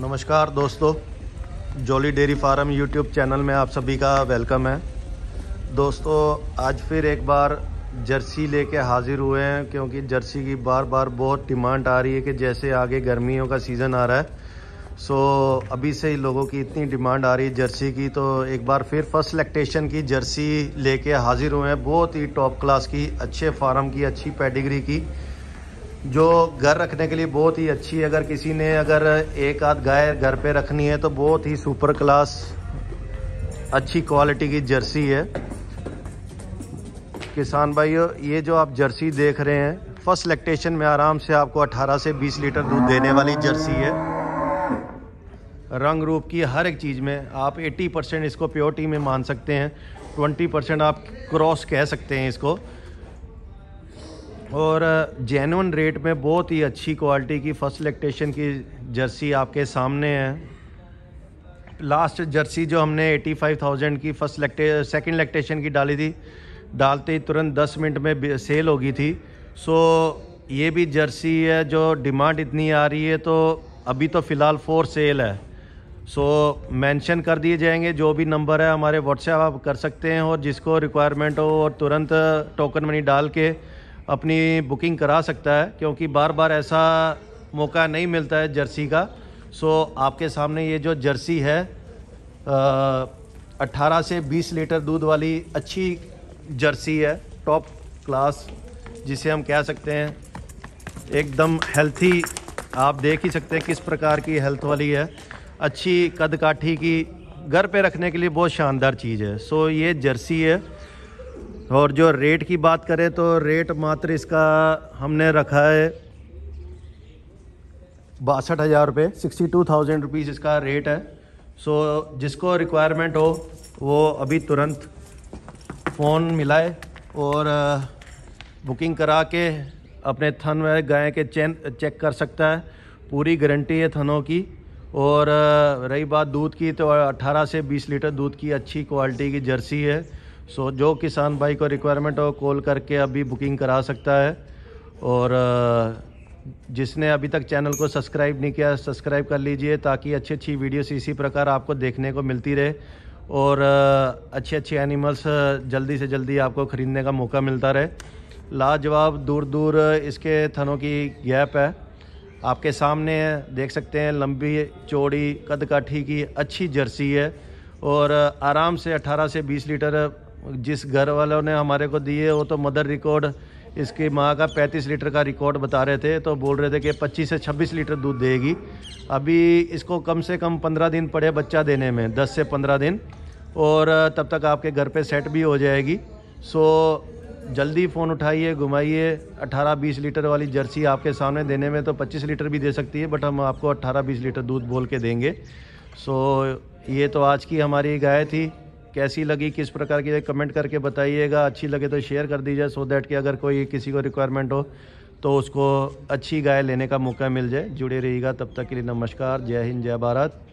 नमस्कार दोस्तों Jolly Dairy Farm YouTube channel में आप सभी का वेलकम है दोस्तों आज फिर एक बार जर्सी लेके हाजिर हुए हैं क्योंकि जर्सी की बार बार बहुत डिमांड आ रही है कि जैसे आगे गर्मियों का सीज़न आ रहा है सो अभी से ही लोगों की इतनी डिमांड आ रही है जर्सी की तो एक बार फिर फर्स्ट सेलेक्टेशन की जर्सी लेके हाजिर हुए हैं बहुत ही टॉप क्लास की अच्छे फार्म की अच्छी पेडिग्री की जो घर रखने के लिए बहुत ही अच्छी है अगर किसी ने अगर एक आध गाय घर पे रखनी है तो बहुत ही सुपर क्लास अच्छी क्वालिटी की जर्सी है किसान भाइयों ये जो आप जर्सी देख रहे हैं फर्स्ट लैक्टेशन में आराम से आपको 18 से 20 लीटर दूध देने वाली जर्सी है रंग रूप की हर एक चीज़ में आप 80 परसेंट इसको प्योरिटी में मान सकते हैं 20 परसेंट आप क्रॉस कह सकते हैं इसको और जेनवन रेट में बहुत ही अच्छी क्वालिटी की फर्स्ट इलेक्टेशन की जर्सी आपके सामने है लास्ट जर्सी जो हमने 85,000 की फर्स्ट लेक्टे सेकेंड लेक्टेशन की डाली थी डालते ही तुरंत 10 मिनट में सेल होगी थी सो ये भी जर्सी है जो डिमांड इतनी आ रही है तो अभी तो फ़िलहाल फोर सेल है सो so, मेंशन कर दिए जाएंगे जो भी नंबर है हमारे व्हाट्सएप आप कर सकते हैं और जिसको रिक्वायरमेंट हो और तुरंत टोकन मनी डाल के अपनी बुकिंग करा सकता है क्योंकि बार बार ऐसा मौका नहीं मिलता है जर्सी का सो आपके सामने ये जो जर्सी है अट्ठारह से बीस लीटर दूध वाली अच्छी जर्सी है टॉप क्लास जिसे हम कह सकते हैं एकदम हेल्थी आप देख ही सकते हैं किस प्रकार की हेल्थ वाली है अच्छी कद काठी की घर पे रखने के लिए बहुत शानदार चीज़ है सो ये जर्सी है और जो रेट की बात करें तो रेट मात्र इसका हमने रखा है बासठ हज़ार रुपये सिक्सटी टू थाउजेंड रुपीज़ इसका रेट है सो जिसको रिक्वायरमेंट हो वो अभी तुरंत फ़ोन मिलाए और बुकिंग करा के अपने थन व गाय के चैन चेक कर सकता है पूरी गारंटी है थनों की और रही बात दूध की तो 18 से 20 लीटर दूध की अच्छी क्वालिटी की जर्सी है सो जो किसान भाई को रिक्वायरमेंट हो कॉल करके अभी बुकिंग करा सकता है और जिसने अभी तक चैनल को सब्सक्राइब नहीं किया सब्सक्राइब कर लीजिए ताकि अच्छी अच्छी वीडियोस इसी प्रकार आपको देखने को मिलती रहे और अच्छे अच्छे एनिमल्स जल्दी से जल्दी आपको ख़रीदने का मौका मिलता रहे लाजवाब दूर दूर इसके थनों की गैप है आपके सामने देख सकते हैं लंबी चौड़ी कद काठी की अच्छी जर्सी है और आराम से 18 से 20 लीटर जिस घर वालों ने हमारे को दिए वो तो मदर रिकॉर्ड इसकी माँ का 35 लीटर का रिकॉर्ड बता रहे थे तो बोल रहे थे कि 25 से 26 लीटर दूध देगी अभी इसको कम से कम 15 दिन पड़े बच्चा देने में 10 से 15 दिन और तब तक आपके घर पे सेट भी हो जाएगी सो जल्दी फ़ोन उठाइए घुमाइए 18-20 लीटर वाली जर्सी आपके सामने देने में तो 25 लीटर भी दे सकती है बट हम आपको 18-20 लीटर दूध बोल के देंगे सो ये तो आज की हमारी गाय थी कैसी लगी किस प्रकार की कमेंट करके बताइएगा अच्छी लगे तो शेयर कर दीजिए सो दैट कि अगर कोई किसी को रिक्वायरमेंट हो तो उसको अच्छी गाय लेने का मौका मिल जाए जुड़े रहिएगा तब तक के लिए नमस्कार जय हिंद जय भारत